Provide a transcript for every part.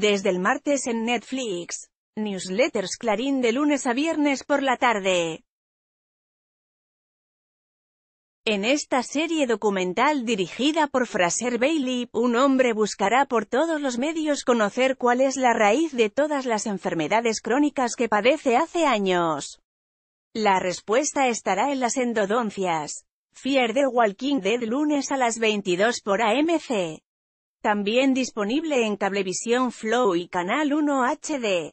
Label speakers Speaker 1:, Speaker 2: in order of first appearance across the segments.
Speaker 1: Desde el martes en Netflix. Newsletters Clarín de lunes a viernes por la tarde. En esta serie documental dirigida por Fraser Bailey, un hombre buscará por todos los medios conocer cuál es la raíz de todas las enfermedades crónicas que padece hace años. La respuesta estará en las endodoncias. Fier de Walking Dead lunes a las 22 por AMC. También disponible en Cablevisión Flow y Canal 1 HD.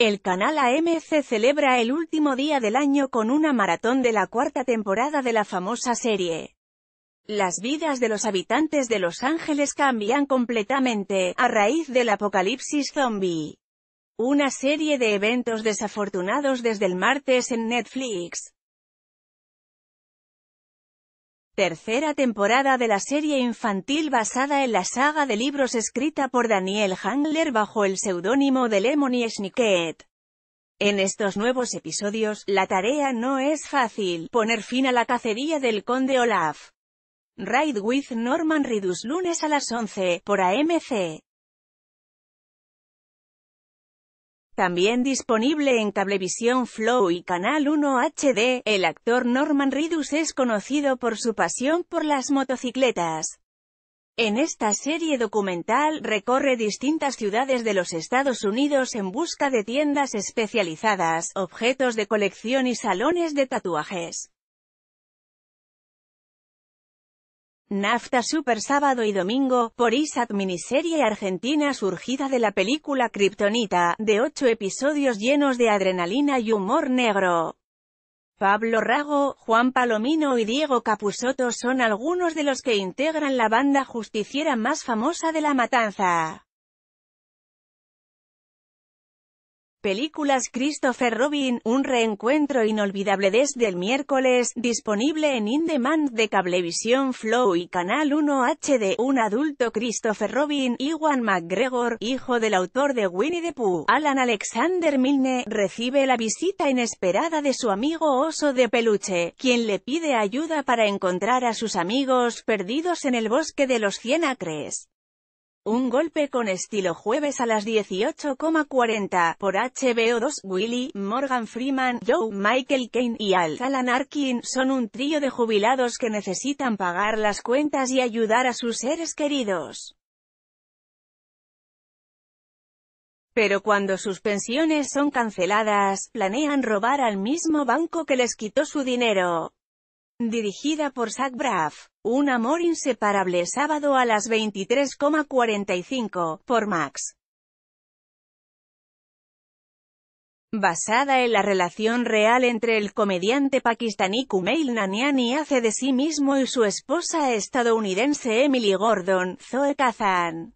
Speaker 1: El canal AMC celebra el último día del año con una maratón de la cuarta temporada de la famosa serie. Las vidas de los habitantes de Los Ángeles cambian completamente, a raíz del apocalipsis zombie. Una serie de eventos desafortunados desde el martes en Netflix. Tercera temporada de la serie infantil basada en la saga de libros escrita por Daniel Hangler bajo el seudónimo de Lemony Snicket. En estos nuevos episodios, la tarea no es fácil, poner fin a la cacería del conde Olaf. Ride with Norman Ridus lunes a las 11, por AMC. También disponible en Cablevisión Flow y Canal 1 HD, el actor Norman Reedus es conocido por su pasión por las motocicletas. En esta serie documental recorre distintas ciudades de los Estados Unidos en busca de tiendas especializadas, objetos de colección y salones de tatuajes. Nafta Super Sábado y Domingo, por ISAT miniserie argentina surgida de la película Kryptonita, de ocho episodios llenos de adrenalina y humor negro. Pablo Rago, Juan Palomino y Diego Capusoto son algunos de los que integran la banda justiciera más famosa de La Matanza. Películas Christopher Robin, un reencuentro inolvidable desde el miércoles, disponible en In Demand de Cablevisión Flow y Canal 1 HD. Un adulto Christopher Robin, Juan McGregor, hijo del autor de Winnie the Pooh, Alan Alexander Milne, recibe la visita inesperada de su amigo oso de peluche, quien le pide ayuda para encontrar a sus amigos perdidos en el bosque de los 100 acres. Un golpe con estilo jueves a las 18.40, por HBO2, Willy, Morgan Freeman, Joe, Michael Kane y Al Alan Arkin son un trío de jubilados que necesitan pagar las cuentas y ayudar a sus seres queridos. Pero cuando sus pensiones son canceladas, planean robar al mismo banco que les quitó su dinero dirigida por Zach Braff. Un amor inseparable sábado a las 23.45, por Max. Basada en la relación real entre el comediante pakistaní Kumail Naniani hace de sí mismo y su esposa estadounidense Emily Gordon, Zoe Kazan.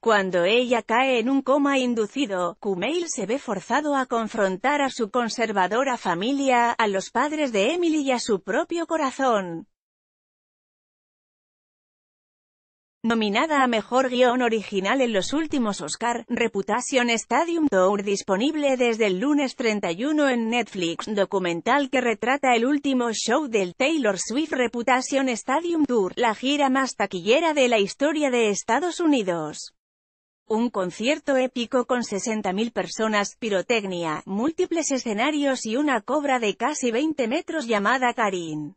Speaker 1: Cuando ella cae en un coma inducido, Kumail se ve forzado a confrontar a su conservadora familia, a los padres de Emily y a su propio corazón. Nominada a Mejor Guión Original en los últimos Oscar, Reputation Stadium Tour disponible desde el lunes 31 en Netflix, documental que retrata el último show del Taylor Swift Reputation Stadium Tour, la gira más taquillera de la historia de Estados Unidos. Un concierto épico con 60.000 personas, pirotecnia, múltiples escenarios y una cobra de casi 20 metros llamada Karin.